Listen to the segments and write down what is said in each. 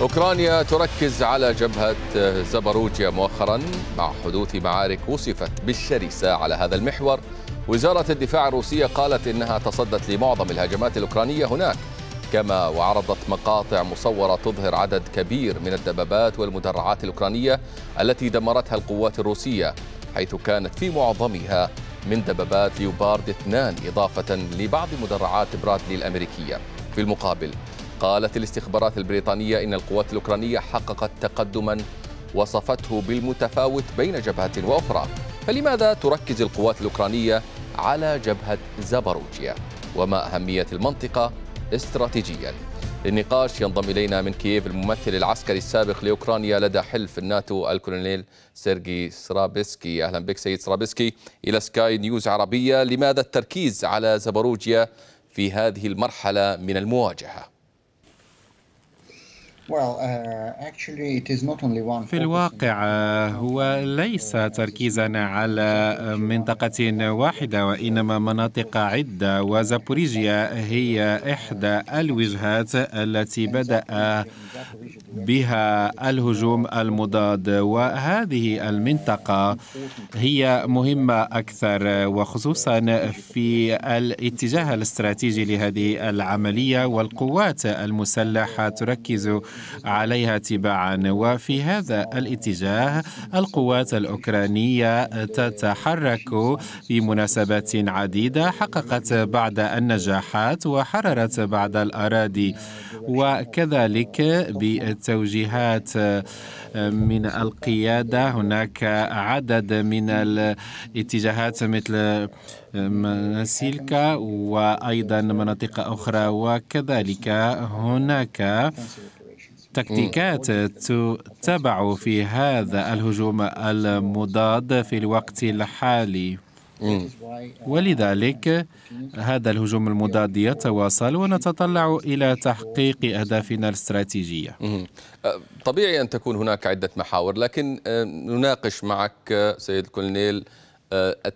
أوكرانيا تركز على جبهة زبروجيا مؤخرا مع حدوث معارك وصفت بالشرسة على هذا المحور وزارة الدفاع الروسية قالت إنها تصدت لمعظم الهجمات الأوكرانية هناك كما وعرضت مقاطع مصورة تظهر عدد كبير من الدبابات والمدرعات الأوكرانية التي دمرتها القوات الروسية حيث كانت في معظمها من دبابات ليوبارد 2 إضافة لبعض مدرعات برادلي الأمريكية في المقابل قالت الاستخبارات البريطانية إن القوات الأوكرانية حققت تقدما وصفته بالمتفاوت بين جبهة وأخرى فلماذا تركز القوات الأوكرانية على جبهة زاباروجيا وما أهمية المنطقة استراتيجيا للنقاش ينضم إلينا من كييف الممثل العسكري السابق لأوكرانيا لدى حلف الناتو الكولونيل سيرجي سرابسكي أهلا بك سيد سرابسكي إلى سكاي نيوز عربية لماذا التركيز على زاباروجيا في هذه المرحلة من المواجهة Uh, في الواقع آه، هو ليس تركيزنا على منطقة واحدة وإنما مناطق عدة وزابوريجيا هي إحدى الوجهات التي بدأ بها الهجوم المضاد وهذه المنطقة هي مهمة أكثر وخصوصا في الاتجاه الاستراتيجي لهذه العملية والقوات المسلحة تركز عليها تباعا وفي هذا الاتجاه القوات الأوكرانية تتحرك بمناسبات عديدة حققت بعض النجاحات وحررت بعض الأراضي وكذلك بالتوجيهات من القيادة هناك عدد من الاتجاهات مثل سيلكا وأيضا مناطق أخرى وكذلك هناك تكتيكات تتبع في هذا الهجوم المضاد في الوقت الحالي ولذلك هذا الهجوم المضاد يتواصل ونتطلع إلى تحقيق أهدافنا الاستراتيجية أه، طبيعي أن تكون هناك عدة محاور لكن أه، نناقش معك أه، سيد الكولونيل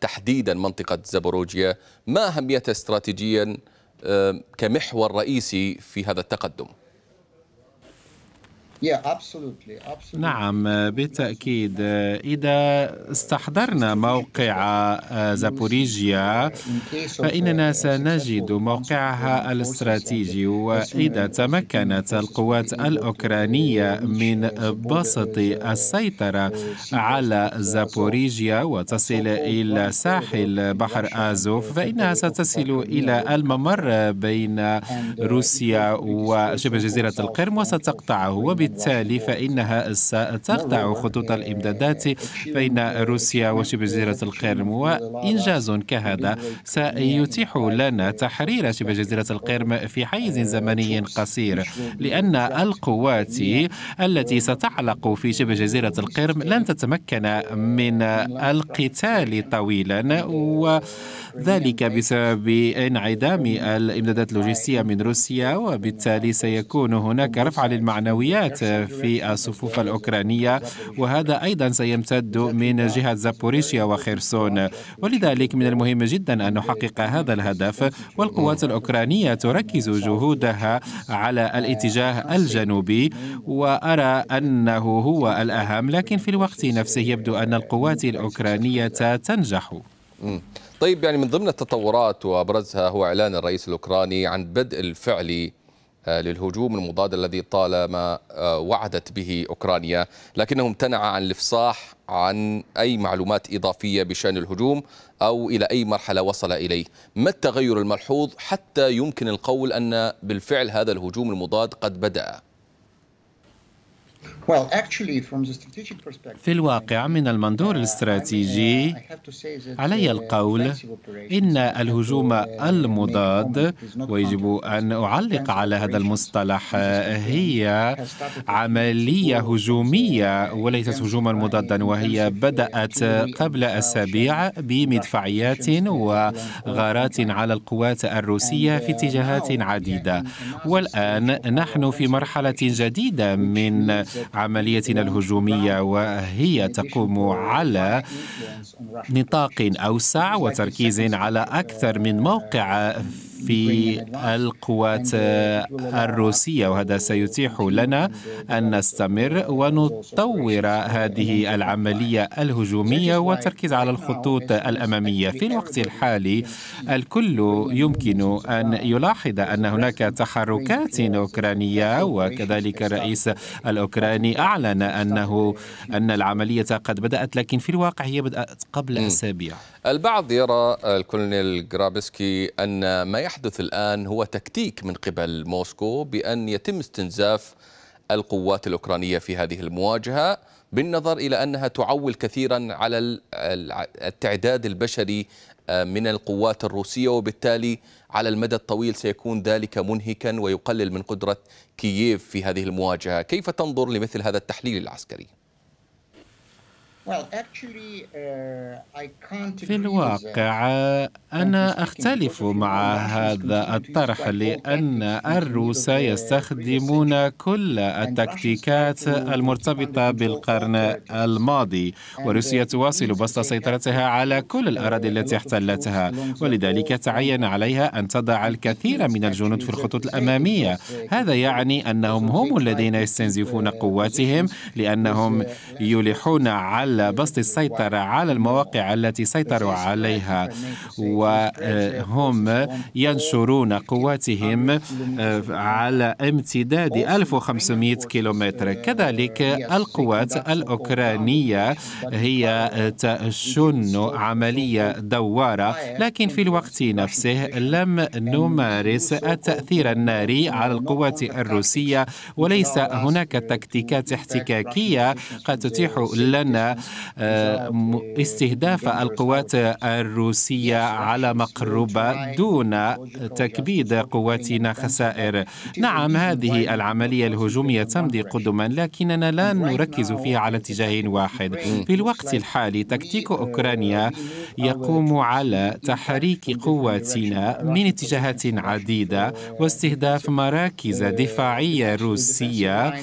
تحديدا منطقة زابوروجيا ما أهميتها استراتيجيا كمحور رئيسي في هذا التقدم؟ نعم بالتأكيد إذا استحضرنا موقع آه، زابوريجيا فإننا uh, سنجد موقعها الاستراتيجي وإذا تمكنت القوات الأوكرانية من uh, بسط uh, السيطرة على زابوريجيا وتصل إلى ساحل بحر آزوف فإنها ستصل إلى الممر بين روسيا وشبه جزيرة القرم وستقطعه وبالتالي وبالتالي فإنها ستقطع خطوط الإمدادات بين روسيا وشبه جزيرة القرم وإنجاز كهذا سيتيح لنا تحرير شبه جزيرة القرم في حيز زمني قصير لأن القوات التي ستعلق في شبه جزيرة القرم لن تتمكن من القتال طويلا وذلك بسبب انعدام الإمدادات اللوجستية من روسيا وبالتالي سيكون هناك رفع للمعنويات في الصفوف الأوكرانية وهذا أيضا سيمتد من جهة زابوريشيا وخيرسون ولذلك من المهم جدا أن نحقق هذا الهدف والقوات الأوكرانية تركز جهودها على الاتجاه الجنوبي وأرى أنه هو الأهم لكن في الوقت نفسه يبدو أن القوات الأوكرانية تنجح طيب يعني من ضمن التطورات وابرزها هو اعلان الرئيس الاوكراني عن بدء الفعلي آه، للهجوم المضاد الذي طالما آه، وعدت به أوكرانيا لكنه امتنع عن الإفصاح عن أي معلومات إضافية بشأن الهجوم أو إلى أي مرحلة وصل إليه ما التغير الملحوظ حتى يمكن القول أن بالفعل هذا الهجوم المضاد قد بدأ في الواقع من المنظور uh, الاستراتيجي uh, علي uh, القول ان الهجوم المضاد ويجب ان اعلق على هذا المصطلح هي عمليه هجوميه وليست هجوما مضادا وهي بدات قبل اسابيع بمدفعيات وغارات على القوات الروسيه في اتجاهات عديده والان نحن في مرحله جديده من عمليتنا الهجومية وهي تقوم على نطاق أوسع وتركيز على أكثر من موقع في القوات الروسية وهذا سيتيح لنا أن نستمر ونطور هذه العملية الهجومية والتركيز على الخطوط الأمامية في الوقت الحالي الكل يمكن أن يلاحظ أن هناك تحركات أوكرانية وكذلك الرئيس الأوكراني أعلن أنه أن العملية قد بدأت لكن في الواقع هي بدأت قبل أسابيع البعض يرى الكولونيل جرابسكي أن ما يحدث الآن هو تكتيك من قبل موسكو بأن يتم استنزاف القوات الأوكرانية في هذه المواجهة بالنظر إلى أنها تعول كثيرا على التعداد البشري آه، من القوات الروسية وبالتالي على المدى الطويل سيكون ذلك منهكا ويقلل من قدرة كييف في هذه المواجهة كيف تنظر لمثل هذا التحليل العسكري؟ Uh, في الواقع أنا أختلف مع هذا الطرح لأن الروس uh, يستخدمون كل التكتيكات المرتبطة بالقرن الماضي uh, وروسيا تواصل بسط سيطرتها على كل الأراضي التي احتلتها ولذلك تعين عليها أن تضع الكثير من الجنود في الخطوط الأمامية هذا يعني أنهم هم الذين يستنزفون قواتهم لأنهم يلحون على بسط السيطرة على المواقع التي سيطروا عليها وهم ينشرون قواتهم آه، على امتداد 1500 كيلومتر كذلك القوات الأوكرانية هي تشن عملية دوارة لكن في الوقت نفسه لم نمارس التأثير الناري على القوات الروسية وليس هناك تكتيكات احتكاكية قد تتيح لنا آه، استهداف القوات الروسية على مقربة دون تكبيد قواتنا خسائر نعم هذه العملية الهجومية تمضي قدما لكننا لا نركز فيها على اتجاه واحد في الوقت الحالي تكتيك أوكرانيا يقوم على تحريك قواتنا من اتجاهات عديدة واستهداف مراكز دفاعية روسية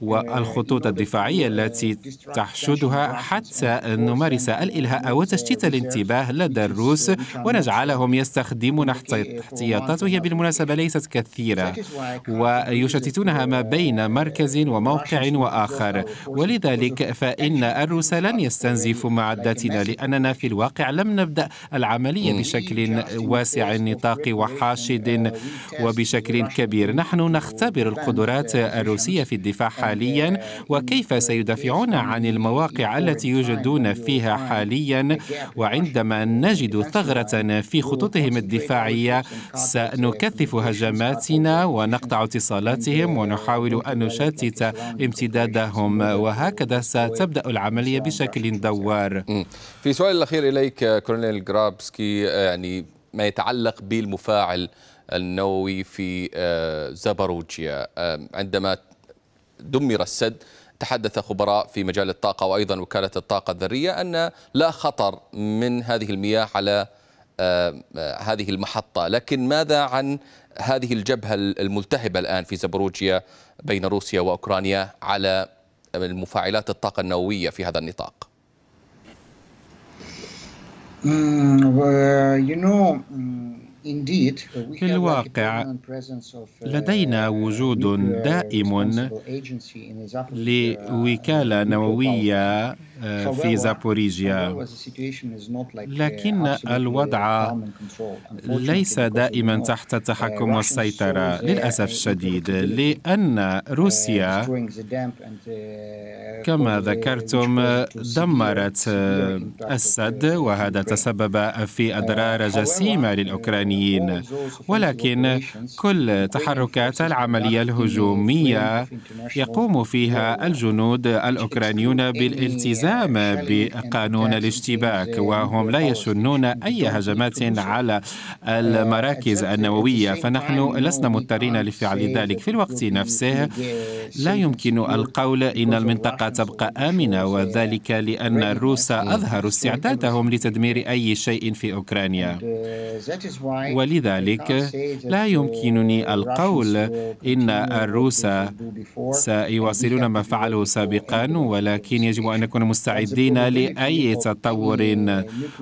والخطوط الدفاعية التي تحشدها حتى نمارس الإلهاء وتشتيت الانتباه لدى الروس ونجعلهم يستخدمون احتياطات وهي بالمناسبة ليست كثيرة ويشتتونها ما بين مركز وموقع وآخر ولذلك فإن الروس لن يستنزفوا معداتنا لأننا في الواقع لم نبدأ العملية بشكل واسع النطاق وحاشد وبشكل كبير نحن نختبر القدرات الروسية في الدفاع حاليا وكيف سيدافعون عن المواقع التي يوجدون فيها حاليا وعندما نجد ثغرة في خطوطهم الدفاعية سنكثف هجماتنا ونقطع اتصالاتهم ونحاول أن نشتت امتدادهم وهكذا ستبدأ العملية بشكل دوار في سؤال الأخير إليك كولونيل جرابسكي يعني ما يتعلق بالمفاعل النووي في آه، زاباروجيا آه، عندما دمر السد تحدث خبراء في مجال الطاقة وأيضا وكالة الطاقة الذرية أن لا خطر من هذه المياه على آه، آه، هذه المحطة لكن ماذا عن هذه الجبهة الملتهبة الآن في زبروجيا بين روسيا وأوكرانيا على المفاعلات الطاقة النووية في هذا النطاق mm, you know mm, في الواقع uh, لدينا uh, وجود دائم لوكالة uh, نووية في زابوريجيا لكن الوضع ليس دائما تحت التحكم والسيطرة للأسف الشديد لأن روسيا كما ذكرتم دمرت السد وهذا تسبب في أضرار جسيمة للأوكرانيين الإيرانيين ولكن كل تحركات العملية الهجومية يقوم فيها الجنود الأوكرانيون بالالتزام بقانون الاشتباك وهم لا يشنون أي هجمات على المراكز النووية فنحن لسنا مضطرين لفعل ذلك في الوقت نفسه لا يمكن القول إن المنطقة تبقى آمنة وذلك لأن الروس أظهروا استعدادهم لتدمير أي شيء في أوكرانيا ولذلك لا يمكنني القول إن الروس سيواصلون ما فعلوا سابقا ولكن يجب أن نكون مستعدين لأي تطور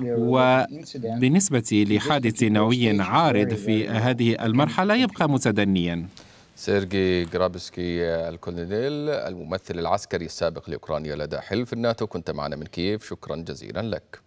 وبالنسبة لحادث نووي عارض في هذه المرحلة يبقى متدنيا سيرجي جرابسكي الكولونيل الممثل العسكري السابق لأوكرانيا لدى حلف الناتو كنت معنا من كييف شكرا جزيلا لك